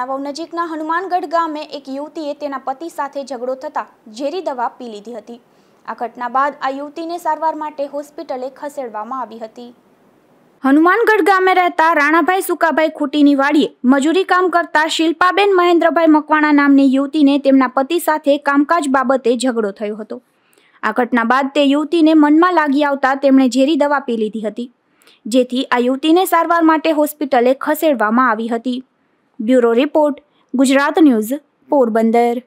વણાવાવ નજીકના હનુમાનગઢ ગામે એક યુવતીએ તેના પતિ સાથે ઝઘડો થતાં ઝેરી દવા પી લીધી હતી આ ઘટના બાદ આ યુવતીને સારવાર માટે હોસ્પિટલે ખસેડવામાં આવી હતી હનુમાનગઢ ગામે રહેતા રાણાભાઈ સુકાભાઈ ખૂટીની વાડીએ મજૂરી કામ કરતા શિલ્પાબેન મહેન્દ્રભાઈ મકવાણા નામની યુવતીને તેમના પતિ સાથે કામકાજ બાબતે ઝઘડો થયો હતો આ ઘટના બાદ તે યુવતીને મનમાં લાગી આવતા તેમણે ઝેરી દવા પી લીધી હતી જેથી આ યુવતીને સારવાર માટે હોસ્પિટલે ખસેડવામાં આવી હતી bureau report Gujarat news Porbandar